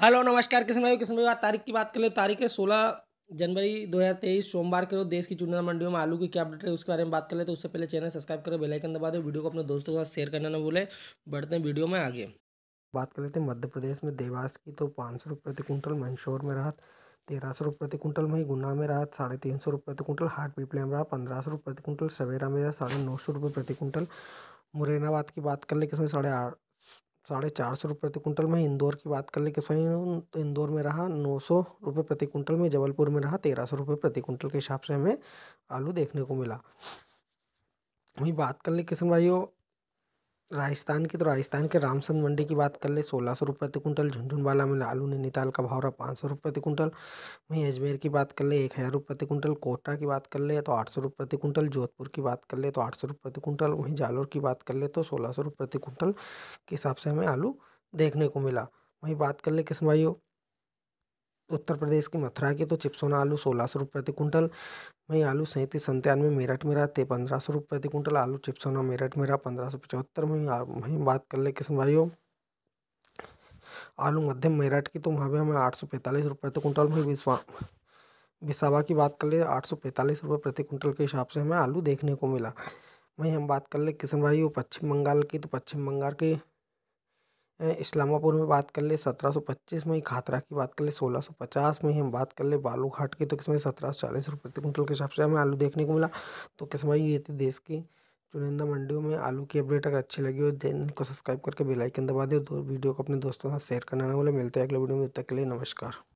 hello नमस्कार किसान भाई किसम भाई तारीख की बात कर ले तो तारीख है सोलह जनवरी 2023 सोमवार के रोज देश की चुनाव मंडियों में आलू की क्या अपडेट है उसके बारे में बात कर ले तो उससे पहले चैनल सब्सक्राइब करें बेलाइकन दबा दो वीडियो को अपने दोस्तों के साथ शेयर करना ना भूलें बढ़ते हैं वीडियो में आगे बात कर लेते हैं मध्य प्रदेश में देवास की तो पाँच सौ रुपये प्रति कुंटल मंदसौर में रहा तेरह सौ रुपये प्रति कुंटल वहीं गुना में रहा साढ़े तीन सौ रुपये प्रति कुंटल हाट पीपले में रहा पंद्रह सौ रुपये प्रति कुंटल सवेरा में रहा साढ़े नौ सौ रुपये प्रति कुंटल मुरैनाबाद की बात कर ले किसमें साढ़े आठ साढ़े चार सौ रुपये प्रति कुंटल में इंदौर की बात कर ले किस तो इंदौर में रहा नौ सौ रुपये प्रति कुंटल में जबलपुर में रहा तेरह सौ रुपये प्रति कुंटल के हिसाब से हमें आलू देखने को मिला वहीं बात कर ले किसान भाइयों राजस्थान की तो राजस्थान के रामसंद मंडी की बात कर ले सोलह सौ रुपये प्रति कुंटल झुंझुनवाला में ने नैनीताल का भाव रहा पाँच सौ रुपये प्रति कुंटल वहीं अजमेर की बात कर ले एक हज़ार रुपये प्रति कुंटल कोटा की बात कर ले तो आठ सौ रुपये प्रति कुंटल जोधपुर की बात कर ले तो आठ सौ रुपये प्रति कुंटल वहीं जालोर की बात कर ले तो सोलह सौ रुपये प्रति कुंटल के हिसाब से हमें आलू देखने को मिला वहीं बात कर ले किसान भाइयों उत्तर प्रदेश की मथुरा के तो चिप्सोना आलू सोलह सौ रुपये प्रति कुंटल वहीं आलू सैंतीस संतानवे मेरठ में रहा पंद्रह सौ रुपये प्रति कुंटल आलू चिप्सोना मेरठ में रहा पंद्रह सौ पचहत्तर में वहीं बात कर ले किसान भाइयों आलू मध्यम मेरठ की तो वहाँ पर हमें आठ सौ पैंतालीस रुपये प्रति कुंटल वहीं विश्वा विसावा की बात कर ले आठ सौ पैंतालीस रुपये प्रति कुंटल के हिसाब से हमें आलू देखने को मिला वहीं हम बात कर ले किसान भाइयों पश्चिम बंगाल की तो पश्चिम बंगाल की इस्लामापुर में बात कर ले सत्रह सौ पच्चीस में खातरा की बात कर ले सोलह सौ पचास में हम बात कर ले बालू घाट की तो किस्में सत्रह सौ चालीस रुपये प्रति क्विंटल के हिसाब से हमें आलू देखने को मिला तो भाई ये थी देश की चुनिंदा मंडियों में आलू की अपडेट अगर अच्छी लगी हो तो देन को सब्सक्राइब करके बेलाइकन दबा दबा दो वीडियो को अपने दोस्तों के साथ शेयर करना ना बोले मिलते हैं अगले वीडियो में तक के लिए नमस्कार